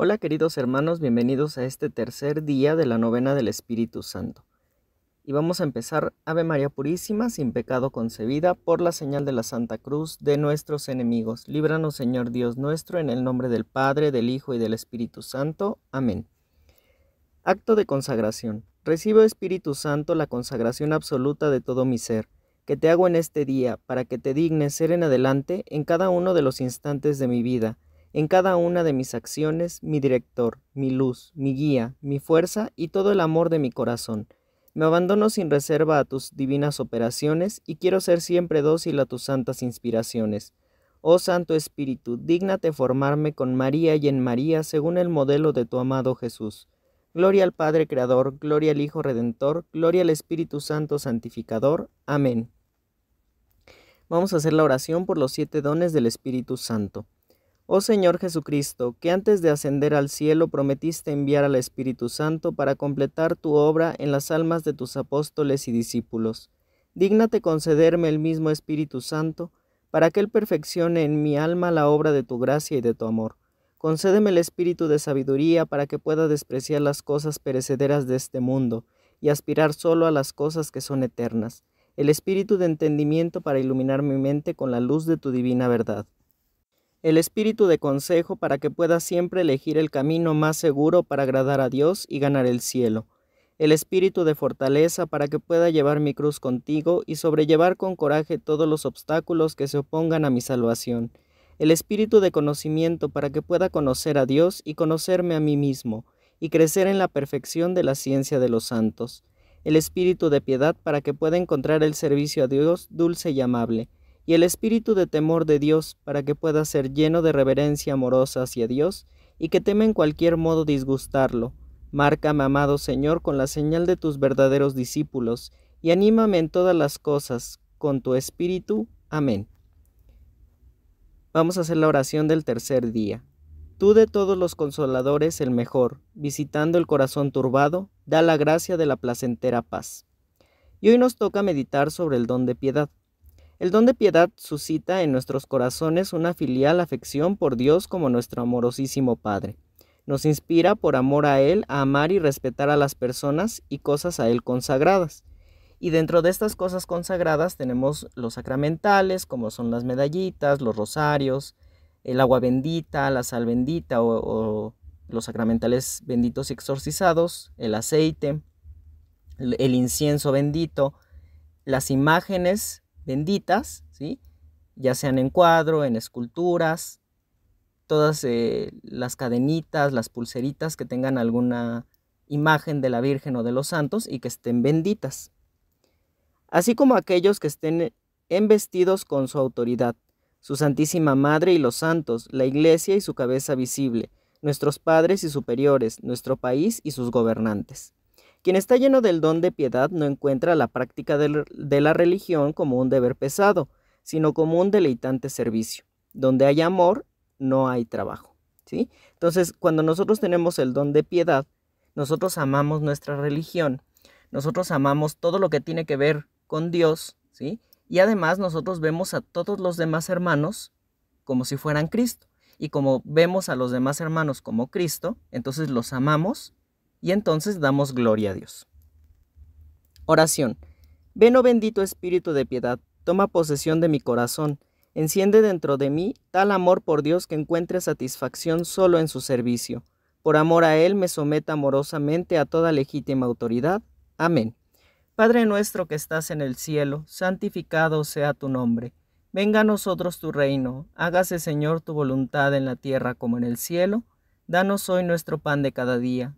Hola queridos hermanos, bienvenidos a este tercer día de la novena del Espíritu Santo. Y vamos a empezar Ave María Purísima, sin pecado concebida, por la señal de la Santa Cruz de nuestros enemigos. Líbranos Señor Dios nuestro, en el nombre del Padre, del Hijo y del Espíritu Santo. Amén. Acto de consagración. Recibo Espíritu Santo la consagración absoluta de todo mi ser, que te hago en este día, para que te dignes ser en adelante en cada uno de los instantes de mi vida en cada una de mis acciones, mi director, mi luz, mi guía, mi fuerza y todo el amor de mi corazón. Me abandono sin reserva a tus divinas operaciones y quiero ser siempre dócil a tus santas inspiraciones. Oh Santo Espíritu, dignate formarme con María y en María según el modelo de tu amado Jesús. Gloria al Padre Creador, gloria al Hijo Redentor, gloria al Espíritu Santo Santificador. Amén. Vamos a hacer la oración por los siete dones del Espíritu Santo. Oh Señor Jesucristo, que antes de ascender al cielo prometiste enviar al Espíritu Santo para completar tu obra en las almas de tus apóstoles y discípulos. Dígnate concederme el mismo Espíritu Santo, para que Él perfeccione en mi alma la obra de tu gracia y de tu amor. Concédeme el espíritu de sabiduría para que pueda despreciar las cosas perecederas de este mundo y aspirar solo a las cosas que son eternas. El espíritu de entendimiento para iluminar mi mente con la luz de tu divina verdad el espíritu de consejo para que pueda siempre elegir el camino más seguro para agradar a Dios y ganar el cielo, el espíritu de fortaleza para que pueda llevar mi cruz contigo y sobrellevar con coraje todos los obstáculos que se opongan a mi salvación, el espíritu de conocimiento para que pueda conocer a Dios y conocerme a mí mismo, y crecer en la perfección de la ciencia de los santos, el espíritu de piedad para que pueda encontrar el servicio a Dios dulce y amable, y el espíritu de temor de Dios para que pueda ser lleno de reverencia amorosa hacia Dios y que teme en cualquier modo disgustarlo. Márcame, amado Señor, con la señal de tus verdaderos discípulos y anímame en todas las cosas con tu espíritu. Amén. Vamos a hacer la oración del tercer día. Tú de todos los consoladores el mejor, visitando el corazón turbado, da la gracia de la placentera paz. Y hoy nos toca meditar sobre el don de piedad. El don de piedad suscita en nuestros corazones una filial afección por Dios como nuestro amorosísimo Padre. Nos inspira por amor a Él a amar y respetar a las personas y cosas a Él consagradas. Y dentro de estas cosas consagradas tenemos los sacramentales, como son las medallitas, los rosarios, el agua bendita, la sal bendita o, o los sacramentales benditos y exorcizados, el aceite, el incienso bendito, las imágenes benditas, ¿sí? ya sean en cuadro, en esculturas, todas eh, las cadenitas, las pulseritas que tengan alguna imagen de la Virgen o de los santos y que estén benditas, así como aquellos que estén embestidos con su autoridad, su Santísima Madre y los santos, la Iglesia y su cabeza visible, nuestros padres y superiores, nuestro país y sus gobernantes. Quien está lleno del don de piedad no encuentra la práctica de la religión como un deber pesado, sino como un deleitante servicio. Donde hay amor, no hay trabajo. ¿sí? Entonces, cuando nosotros tenemos el don de piedad, nosotros amamos nuestra religión, nosotros amamos todo lo que tiene que ver con Dios, ¿sí? Y además nosotros vemos a todos los demás hermanos como si fueran Cristo. Y como vemos a los demás hermanos como Cristo, entonces los amamos y entonces damos gloria a Dios. Oración. Ven, oh bendito Espíritu de piedad, toma posesión de mi corazón, enciende dentro de mí tal amor por Dios que encuentre satisfacción solo en su servicio. Por amor a Él me someta amorosamente a toda legítima autoridad. Amén. Padre nuestro que estás en el cielo, santificado sea tu nombre. Venga a nosotros tu reino, hágase Señor tu voluntad en la tierra como en el cielo. Danos hoy nuestro pan de cada día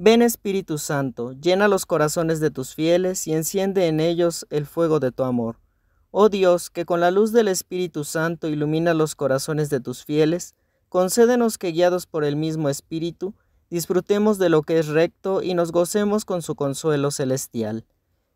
Ven Espíritu Santo, llena los corazones de tus fieles y enciende en ellos el fuego de tu amor. Oh Dios, que con la luz del Espíritu Santo ilumina los corazones de tus fieles, concédenos que guiados por el mismo Espíritu, disfrutemos de lo que es recto y nos gocemos con su consuelo celestial.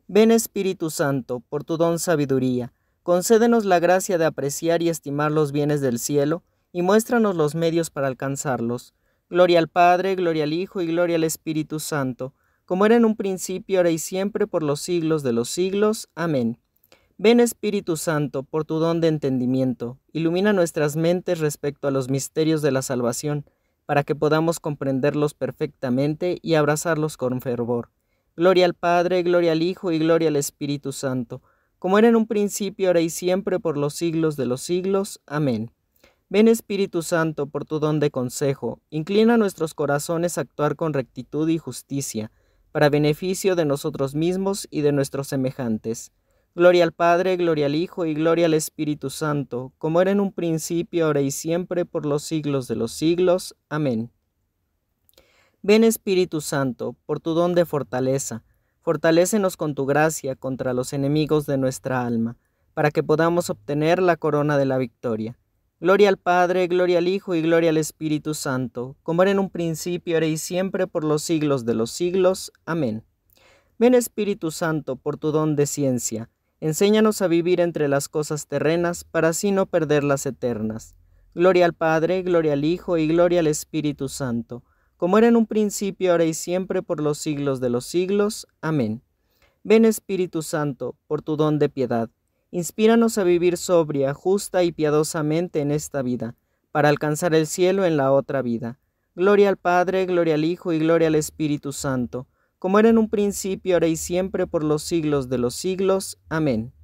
Ven Espíritu Santo, por tu don sabiduría, concédenos la gracia de apreciar y estimar los bienes del cielo, y muéstranos los medios para alcanzarlos Gloria al Padre, gloria al Hijo y gloria al Espíritu Santo, como era en un principio, ahora y siempre, por los siglos de los siglos. Amén. Ven Espíritu Santo, por tu don de entendimiento, ilumina nuestras mentes respecto a los misterios de la salvación, para que podamos comprenderlos perfectamente y abrazarlos con fervor. Gloria al Padre, gloria al Hijo y gloria al Espíritu Santo, como era en un principio, ahora y siempre, por los siglos de los siglos. Amén. Ven Espíritu Santo por tu don de consejo, inclina nuestros corazones a actuar con rectitud y justicia, para beneficio de nosotros mismos y de nuestros semejantes. Gloria al Padre, gloria al Hijo y gloria al Espíritu Santo, como era en un principio, ahora y siempre, por los siglos de los siglos. Amén. Ven Espíritu Santo, por tu don de fortaleza, fortalécenos con tu gracia contra los enemigos de nuestra alma, para que podamos obtener la corona de la victoria Gloria al Padre, gloria al Hijo y gloria al Espíritu Santo, como era en un principio, ahora y siempre, por los siglos de los siglos. Amén. Ven Espíritu Santo, por tu don de ciencia, enséñanos a vivir entre las cosas terrenas, para así no perder las eternas. Gloria al Padre, gloria al Hijo y gloria al Espíritu Santo, como era en un principio, ahora y siempre, por los siglos de los siglos. Amén. Ven Espíritu Santo, por tu don de piedad, Inspíranos a vivir sobria, justa y piadosamente en esta vida, para alcanzar el cielo en la otra vida. Gloria al Padre, gloria al Hijo y gloria al Espíritu Santo, como era en un principio, ahora y siempre, por los siglos de los siglos. Amén.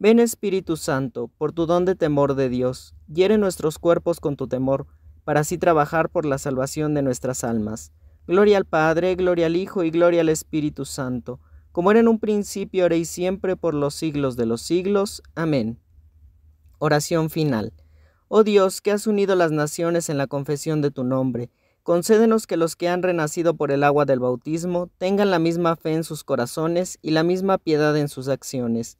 Ven Espíritu Santo, por tu don de temor de Dios, hiere nuestros cuerpos con tu temor, para así trabajar por la salvación de nuestras almas. Gloria al Padre, gloria al Hijo y gloria al Espíritu Santo como era en un principio, ahora y siempre, por los siglos de los siglos. Amén. Oración final. Oh Dios, que has unido las naciones en la confesión de tu nombre, concédenos que los que han renacido por el agua del bautismo tengan la misma fe en sus corazones y la misma piedad en sus acciones.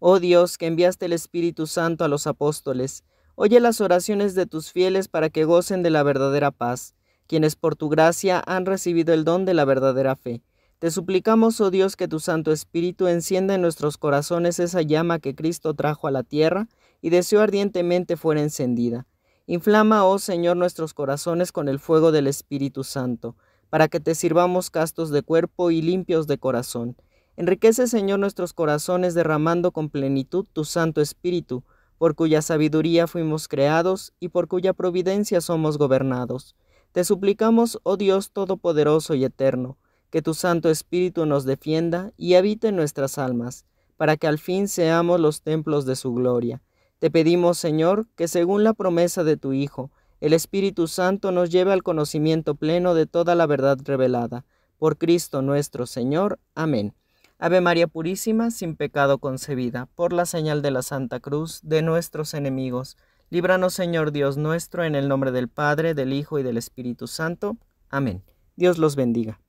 Oh Dios, que enviaste el Espíritu Santo a los apóstoles, oye las oraciones de tus fieles para que gocen de la verdadera paz, quienes por tu gracia han recibido el don de la verdadera fe te suplicamos, oh Dios, que tu Santo Espíritu encienda en nuestros corazones esa llama que Cristo trajo a la tierra y deseó ardientemente fuera encendida. Inflama, oh Señor, nuestros corazones con el fuego del Espíritu Santo, para que te sirvamos castos de cuerpo y limpios de corazón. Enriquece, Señor, nuestros corazones derramando con plenitud tu Santo Espíritu, por cuya sabiduría fuimos creados y por cuya providencia somos gobernados. Te suplicamos, oh Dios Todopoderoso y Eterno, que tu Santo Espíritu nos defienda y habite en nuestras almas, para que al fin seamos los templos de su gloria. Te pedimos, Señor, que según la promesa de tu Hijo, el Espíritu Santo nos lleve al conocimiento pleno de toda la verdad revelada. Por Cristo nuestro Señor. Amén. Ave María Purísima, sin pecado concebida, por la señal de la Santa Cruz, de nuestros enemigos. Líbranos, Señor Dios nuestro, en el nombre del Padre, del Hijo y del Espíritu Santo. Amén. Dios los bendiga.